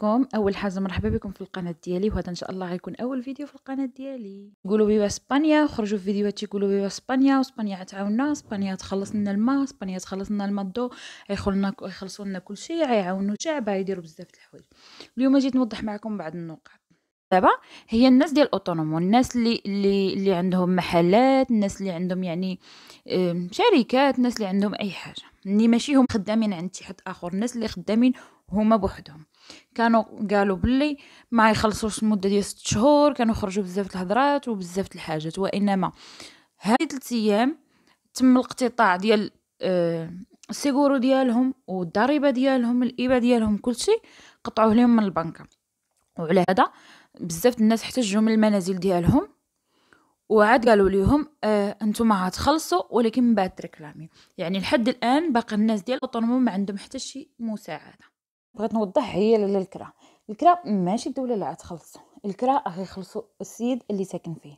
بكم اول حاجه مرحبا بكم في القناه ديالي وهذا ان شاء الله غيكون اول فيديو في القناه ديالي قولوا بيوا اسبانيا خرجوا في فيديوهات يقولوا بيوا اسبانيا اسبانيا تعاوننا اسبانيا تخلص لنا الماء اسبانيا تخلص لنا الماء الضو يخلصنا يخلصوا لنا كل شيء يعاونوا الشعب يديروا بزاف د الحوايج اليوم جيت نوضح معكم بعض النقاط دابا هي الناس ديال اوتونوم الناس اللي اللي اللي عندهم محلات الناس اللي عندهم يعني شركات الناس اللي عندهم اي حاجه اللي ماشي هم خدامين عند شي حد اخر الناس اللي خدامين هما بوحدهم كانوا قالوا بلي ما يخلصوش المده ديال 6 شهور كانوا خرجوا بزاف الهضرات وبزاف الحاجات وانما هذه 3 ايام تم الاقتطاع ديال السيغورو ديالهم والضريبه ديالهم الايبه ديالهم كلشي قطعوه لهم من البنكه وعلى هذا بزاف الناس احتجوا من المنازل ديالهم وعاد قالوا ليهم آه انتم غتخلصوا ولكن من بعد تريكلامي يعني لحد الان باقي الناس ديال الاوتونومو ما عندهم حتى شي مساعده بغيت نوضح هي للكرا الكرا ماشي الدوله اللي غتخلص الكرا غيخلصوا السيد اللي ساكن فيه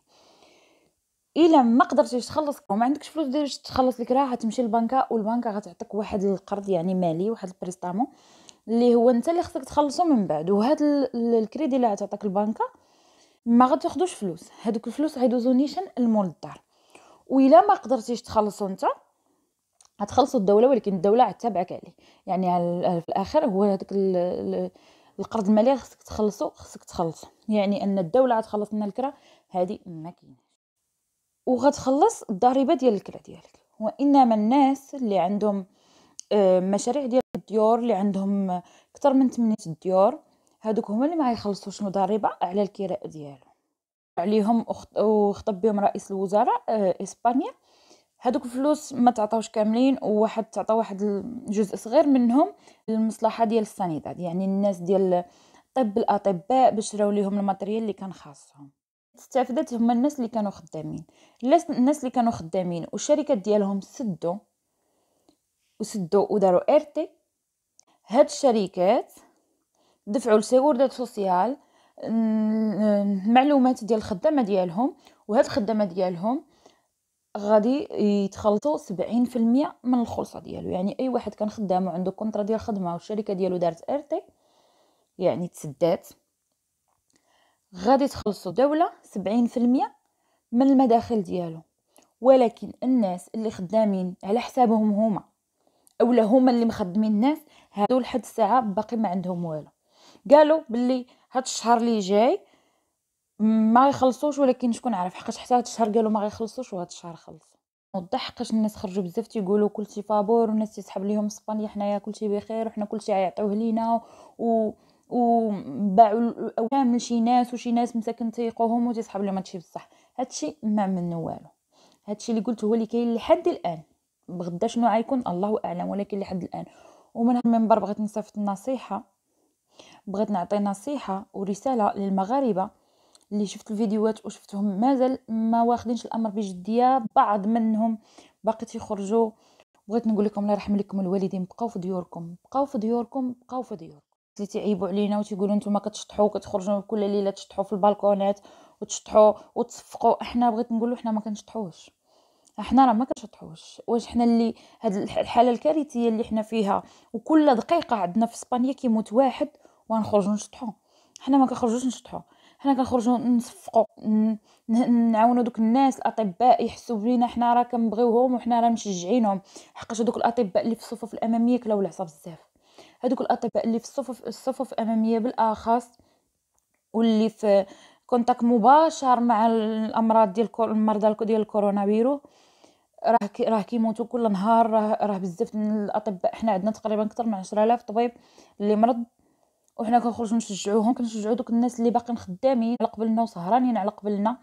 الا ما قدرتيش تخلص وما عندكش فلوس باش تخلص الكرا غتمشي للبنكه والبنكه غتعطيك واحد القرض يعني مالي واحد البريستامون اللي هو انت اللي خصك تخلصو من بعد وهاد الكريدي اللي غتعطيك البنكه ما غتاخذوش فلوس هادوك الفلوس غيدوزو نيشان المول الدار وإلا ما قدرتيش تخلصو انت غتخلصو الدوله ولكن الدوله عتابعك عليه يعني على في الاخر هو هادوك القرض المالي خصك تخلصو خصك تخلصو يعني ان الدوله غتخلص لنا الكره هادي ما كايناش وغتخلص الضريبه ديال الكره ديالك وانما الناس اللي عندهم آه، مشاريع ديال الديور اللي عندهم اكثر من 8 ديور هادوك هما اللي ما يخلصوش مضاربه على الكراء ديالو عليهم وخطب بهم رئيس الوزراء آه، اسبانيا هادوك الفلوس ما تعطاوش كاملين وواحد تعطى واحد الجزء صغير منهم للمصلحه ديال السانيداد يعني الناس ديال طب الاطباء باش راو ليهم الماتريال اللي كان خاصهم استفدت هما الناس اللي كانوا خدامين الناس اللي كانوا خدامين والشركات ديالهم سدوا وسدوا وداروا ارتي هاد الشركات دفعوا لسيغورداد سوسيال المعلومات ديال الخدامه ديالهم وهاد الخدامه ديالهم غادي يتخلطوا 70% من الخلصه ديالو يعني اي واحد كان خدام وعنده كونطرا ديال خدمه والشركه ديالو دارت ارتي يعني تسدات غادي تخلصوا دوله 70% من المداخل ديالو ولكن الناس اللي خدامين على حسابهم هما اولا هما اللي مخدمين الناس هادو لحد الساعه باقي ما عندهم والو قالوا باللي هاد الشهر اللي جاي ما يخلصوش ولكن شكون عارف حقاش حتى هاد الشهر قالوا ما غيخلصوش وهاد الشهر خلص وضح حقاش الناس خرجوا بزاف تيقولوا كلشي فابور والناس تيسحب ليهم اسبانيا حنايا كلشي بخير وحنا كلشي غيعطيوه لينا و وباعوا كامل شي ناس وشي ناس مساكن تيقوهم وتيسحب لهم هادشي بصح هادشي ما منو والو هادشي اللي قلت هو اللي كاين لحد الان بغدا شنو غيكون الله اعلم ولكن لحد الان ومن هذا المنبر بغيت نصيفط النصيحه بغيت نعطي نصيحه ورساله للمغاربه اللي شفت الفيديوهات وشفتهم مازال ما واخدينش الامر بجديه بعض منهم باقي تيخرجوا بغيت نقول لكم الله يرحم لكم الوالدين بقاو في ديوركم بقاو في ديوركم بقاو في ديوركم اللي تعيبوا علينا وتيقولوا نتوما كتشطحوا كتخرجوا كل ليله تشطحوا في البالكونات وتشطحوا وتصفقوا احنا بغيت نقولوا احنا ما كنشطحوش حنا راه ما كنشطحوش واش حنا اللي هاد الحاله الكارثيه اللي حنا فيها وكل دقيقه عندنا في اسبانيا كيموت واحد وغنخرجوا نشطحوا حنا ما كنخرجوش نشطحوا حنا كنخرجوا نصفقوا نعاونوا دوك الناس الاطباء يحسوا بينا حنا راه كنبغيوهم وحنا راه مشجعينهم حقاش دوك الاطباء اللي في الصفوف الاماميه كلاو العصا بزاف هادوك الاطباء اللي في الصفوف الصفوف الاماميه بالاخص واللي في كونتاك مباشر مع الامراض ديال المرضى ديال الكورونا فيرو راه راه كيموتوا كل نهار راه راه بزاف الاطباء حنا عندنا تقريبا اكثر من 10000 طبيب اللي مرض وحنا كنخرجوا نشجعوهم كنشجعوا دوك الناس اللي باقيين خدامين على قبلنا وسهرانين على قبلنا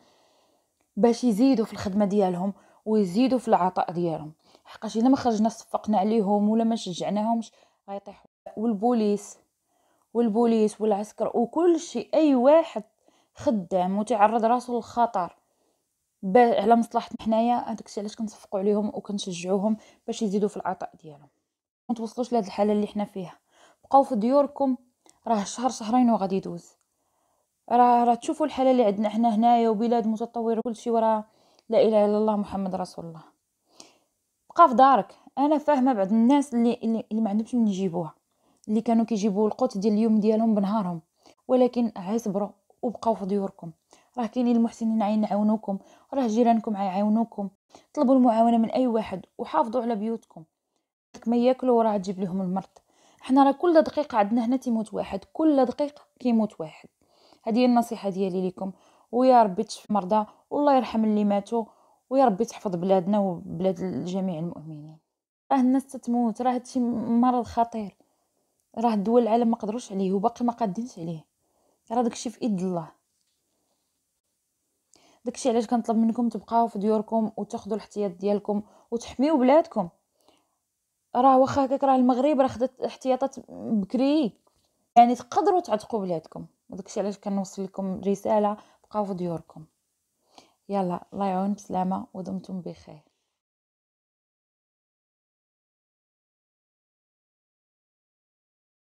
باش يزيدوا في الخدمه ديالهم ويزيدوا في العطاء ديالهم حقاش الا ما خرجنا صفقنا عليهم ولا ما شجعناهمش غيطيحوا والبوليس والبوليس والعسكر وكل شيء اي واحد خدام وتيعرض راسو للخطر على مصلحتنا حنايا داكشي علاش كنصفقوا عليهم وكنشجعوهم باش يزيدوا في العطاء ديالهم ما توصلوش لهاد الحاله اللي حنا فيها بقاو في ديوركم راه شهر شهرين وغادي يدوز راه راه تشوفوا الحاله اللي عندنا حنا هنايا وبلاد متطوره شيء وراه لا اله الا الله محمد رسول الله بقى في دارك انا فاهمه بعض الناس اللي اللي, اللي ما عندهمش من يجيبوها اللي كانوا كيجيبوا القوت ديال اليوم ديالهم بنهارهم ولكن برو وبقاو في ديوركم راه كاينين المحسنين عينعاونوكم راه جيرانكم عيعاونوكم طلبوا المعاونه من اي واحد وحافظوا على بيوتكم ما ياكلوا راه تجيب لهم المرض حنا راه كل دقيقه عندنا هنا تيموت واحد كل دقيقه كيموت واحد هذه النصيحه ديالي لكم ويا ربي تشفي المرضى والله يرحم اللي ماتوا ويا ربي تحفظ بلادنا وبلاد جميع المؤمنين راه الناس تتموت راه هادشي مرض خطير راه دول العالم ما قدروش عليه وباقي ما قادينش عليه راه داكشي في يد الله داكشي علاش كنطلب منكم تبقاو في ديوركم وتاخذوا الاحتياط ديالكم وتحميو بلادكم راه واخا هكاك راه المغرب راه خدات احتياطات بكري يعني تقدروا تعتقوا بلادكم وداكشي علاش كنوصل لكم رساله بقاو في ديوركم يلا الله يعاون بسلامه ودمتم بخير